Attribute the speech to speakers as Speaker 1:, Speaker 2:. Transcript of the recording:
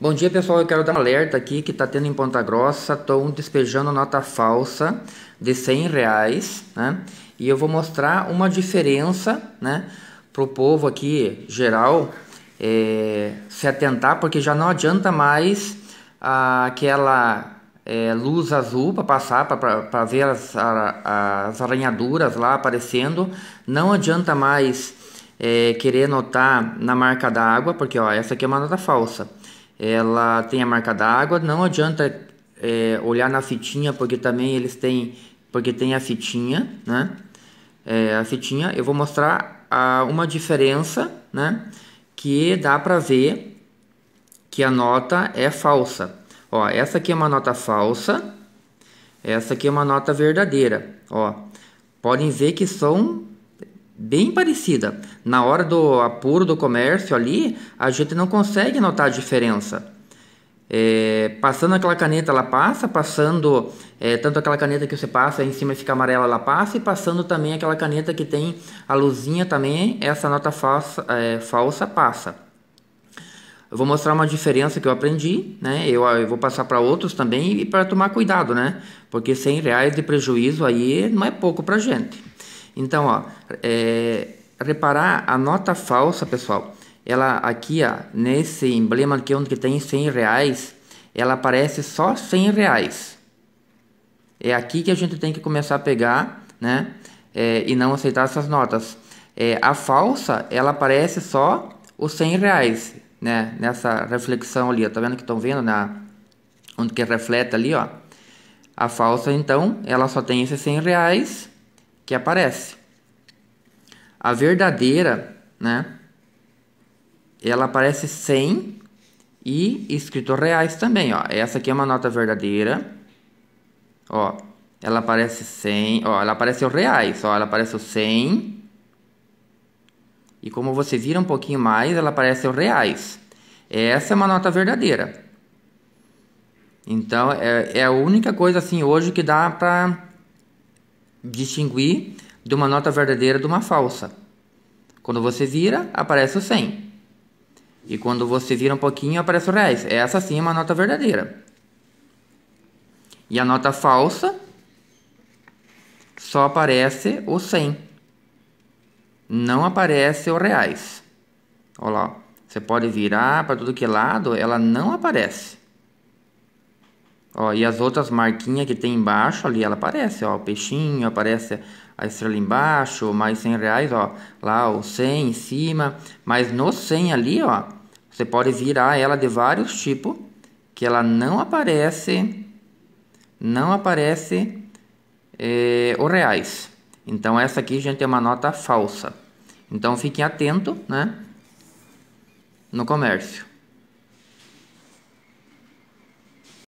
Speaker 1: Bom dia pessoal, eu quero dar um alerta aqui que está tendo em Ponta Grossa, estão despejando nota falsa de 100 reais, né? E eu vou mostrar uma diferença, né? Para o povo aqui geral é, se atentar, porque já não adianta mais aquela é, luz azul para passar, para ver as, a, as arranhaduras lá aparecendo, não adianta mais é, querer notar na marca da água, porque ó, essa aqui é uma nota falsa ela tem a marca d'água, não adianta é, olhar na fitinha, porque também eles têm, porque tem a fitinha, né? É, a fitinha, eu vou mostrar a, uma diferença, né? Que dá para ver que a nota é falsa. Ó, essa aqui é uma nota falsa, essa aqui é uma nota verdadeira, ó. Podem ver que são bem parecida. Na hora do apuro do comércio ali, a gente não consegue notar a diferença. É, passando aquela caneta, ela passa, passando é, tanto aquela caneta que você passa em cima fica amarela, ela passa, e passando também aquela caneta que tem a luzinha também, essa nota falsa, é, falsa passa. Eu vou mostrar uma diferença que eu aprendi, né? Eu, eu vou passar para outros também e para tomar cuidado, né? Porque 100 reais de prejuízo aí não é pouco para gente. Então, ó, é, reparar a nota falsa, pessoal, ela aqui, ó, nesse emblema aqui onde tem 100 reais, ela aparece só 100 reais. É aqui que a gente tem que começar a pegar, né? É, e não aceitar essas notas. É, a falsa, ela aparece só os 100 reais, né? Nessa reflexão ali, ó, tá vendo que estão vendo na né, onde que reflete ali, ó. A falsa, então, ela só tem esses 100 reais que aparece. A verdadeira, né? Ela aparece 100 e escrito reais também, ó. Essa aqui é uma nota verdadeira. Ó, ela aparece 100, ó, ela aparece o reais, ó, ela aparece o 100. E como você vira um pouquinho mais, ela aparece o reais. Essa é uma nota verdadeira. Então, é, é a única coisa assim hoje que dá para distinguir de uma nota verdadeira de uma falsa. Quando você vira, aparece o 100. E quando você vira um pouquinho, aparece o reais. Essa sim é uma nota verdadeira. E a nota falsa só aparece o 100. Não aparece o reais. Olha lá, você pode virar para tudo que é lado, ela não aparece. Ó, e as outras marquinhas que tem embaixo ali, ela aparece, ó, o peixinho, aparece a estrela embaixo, mais 100 reais, ó, lá o 100 em cima, mas no 100 ali, ó, você pode virar ela de vários tipos, que ela não aparece, não aparece é, o reais. Então essa aqui, gente, é uma nota falsa. Então fiquem atento, né, no comércio.